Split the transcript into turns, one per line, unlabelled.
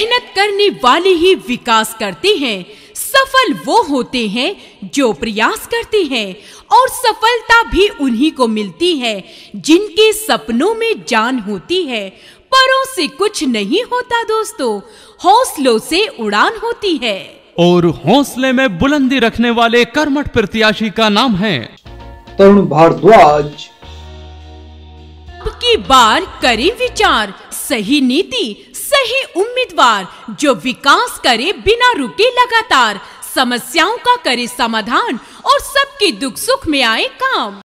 मेहनत करने वाले ही विकास करते हैं सफल वो होते हैं जो प्रयास करते हैं और सफलता भी उन्हीं को मिलती है जिनके सपनों में जान होती है परों से कुछ नहीं होता दोस्तों हौसलों से उड़ान होती है
और हौसले में बुलंदी रखने वाले कर्मठ प्रत्याशी का नाम है तरुण भारद्वाज
की बार करें विचार सही नीति सही उम्मीदवार जो विकास करे बिना रुके लगातार समस्याओं का करे समाधान और सबके दुख सुख में आए काम